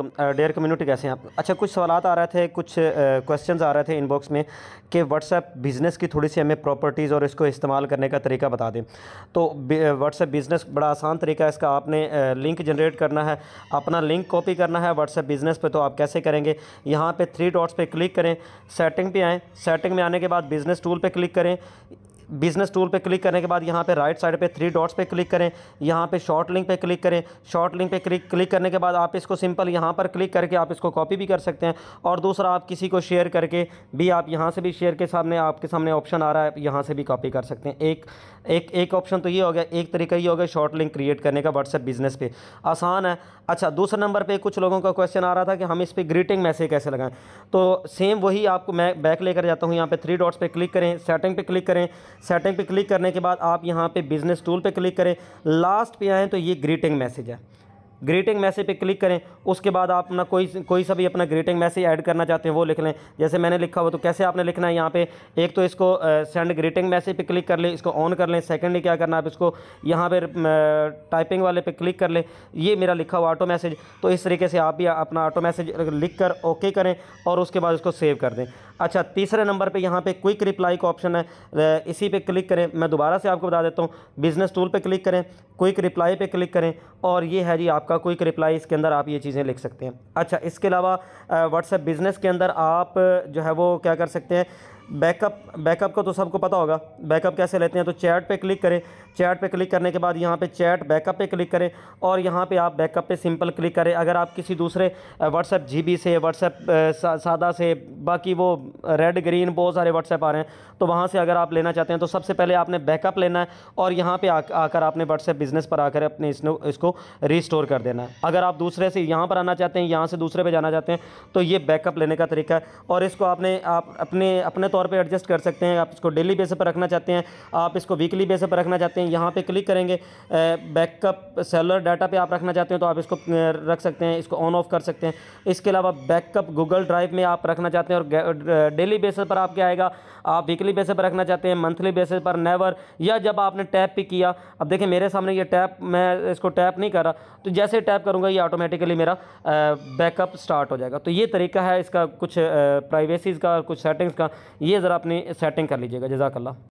dare community कैसे हैं आप अच्छा कुछ सवाल आ रहे थे कुछ क्वेश्चन आ रहे थे इनबॉक्स में कि व्हाट्सएप बिज़नेस की थोड़ी सी हमें प्रॉपर्टीज़ और इसको इस्तेमाल करने का तरीका बता दें तो व्हाट्सएप बिज़नेस बड़ा आसान तरीका है इसका आपने लिंक जनरेट करना है अपना लिंक कॉपी करना है व्हाट्सएप बिज़नेस पर तो आप कैसे करेंगे यहाँ पर थ्री डॉट्स पर क्लिक करें सेटिंग पर आएँ सेटिंग में आने के बाद बिज़नेस टूल पर क्लिक करें बिज़नेस टूल पे क्लिक करने के बाद यहाँ पे राइट साइड पे थ्री डॉट्स पे क्लिक करें यहाँ पे शॉर्ट लिंक पे क्लिक करें शॉर्ट लिंक पे क्लिक क्लिक करने के बाद आप इसको सिंपल यहाँ पर क्लिक करके आप इसको कॉपी भी कर सकते हैं और दूसरा आप किसी को शेयर करके भी आप यहाँ से भी शेयर के सामने आपके सामने ऑप्शन आ रहा है यहाँ से भी कॉपी कर सकते हैं एक एक एक ऑप्शन तो ये हो गया एक तरीका ये हो गया शॉर्ट लिंक क्रिएट करने का व्हाट्सएप बिजनेस पे आसान है अच्छा दूसरे नंबर पे कुछ लोगों का क्वेश्चन आ रहा था कि हम इस पर ग्रीटिंग मैसेज कैसे लगाएं तो सेम वही आपको मैं बैक लेकर जाता हूँ यहाँ पे थ्री डॉट्स पे क्लिक करें सेटिंग पे क्लिक करें सेटिंग पे क्लिक करने के बाद आप यहाँ पे बिजनेस टूल पर क्लिक करें लास्ट पर आएँ तो ये ग्रीटिंग मैसेज है ग्रीटिंग मैसेज पे क्लिक करें उसके बाद आप अपना कोई कोई सा भी अपना ग्रीटिंग मैसेज ऐड करना चाहते हैं वो लिख लें जैसे मैंने लिखा हुआ तो कैसे आपने लिखना है यहाँ पे एक तो इसको सेंड ग्रीटिंग मैसेज पे क्लिक कर लें इसको ऑन कर लें सेकेंडली क्या करना आप इसको यहाँ पर टाइपिंग वाले पे क्लिक कर लें ये मेरा लिखा हुआ ऑटो मैसेज तो इस तरीके से आप भी अपना ऑटो मैसेज लिख कर ओके करें और उसके बाद इसको सेव कर दें अच्छा तीसरे नंबर पर यहाँ पर क्विक रिप्लाई का ऑप्शन है इसी पर क्लिक करें मैं दोबारा से आपको बता देता हूँ बिज़नेस टूल पर क्लिक करें क्विक रिप्लाई पर क्लिक करें और ये है जी आपका आपका क्विक रिप्लाई इसके अंदर आप ये चीज़ें लिख सकते हैं अच्छा इसके अलावा व्हाट्सएप बिज़नेस के अंदर आप जो है वो क्या कर सकते हैं बैकअप बैकअप का तो सबको पता होगा बैकअप कैसे लेते हैं तो चैट पे क्लिक करें चैट पे क्लिक करने के बाद यहाँ पे चैट बैकअप पे क्लिक करें और यहाँ पे आप बैकअप पे सिंपल क्लिक करें अगर आप किसी दूसरे व्हाट्सएप जीबी से व्हाट्सएप सादा से बाकी वो रेड ग्रीन बहुत सारे व्हाट्सएप आ रहे हैं तो वहाँ से अगर आप लेना चाहते हैं तो सबसे पहले आपने बैकअप लेना है और यहाँ पर आकर आपने व्हाट्सएप बिज़नेस पर आकर अपने इसको रिस्टोर कर देना है अगर आप दूसरे से यहाँ पर आना चाहते हैं यहाँ से दूसरे पर जाना चाहते हैं तो ये बैकअप लेने का तरीका है और इसको आपने आप अपने अपने तौर पर एडजस्ट कर सकते हैं आप इसको डेली बेस पर रखना चाहते हैं आप इसको वीकली बेस पर रखना चाहते हैं यहाँ पर क्लिक करेंगे बैकअप सेलर डाटा पर आप रखना चाहते हैं तो आप इसको रख सकते हैं इसको ऑन ऑफ कर सकते हैं इसके अलावा बैकअप गूगल ड्राइव में आप रखना चाहते हैं और डेली बेसिस पर आपके आएगा आप वीकली बेस पर रखना चाहते हैं मंथली बेसिस पर नेवर या जब आपने टैप भी किया अब देखिए मेरे सामने ये टैप मैं इसको टैप नहीं कर रहा तो जैसे टैप करूंगा ये ऑटोमेटिकली मेरा बैकअप स्टार्ट हो जाएगा तो ये तरीका है इसका कुछ प्राइवेसीज़ का कुछ सेटिंग्स का ये ज़रा अपनी सेटिंग कर लीजिएगा जजाकल्ला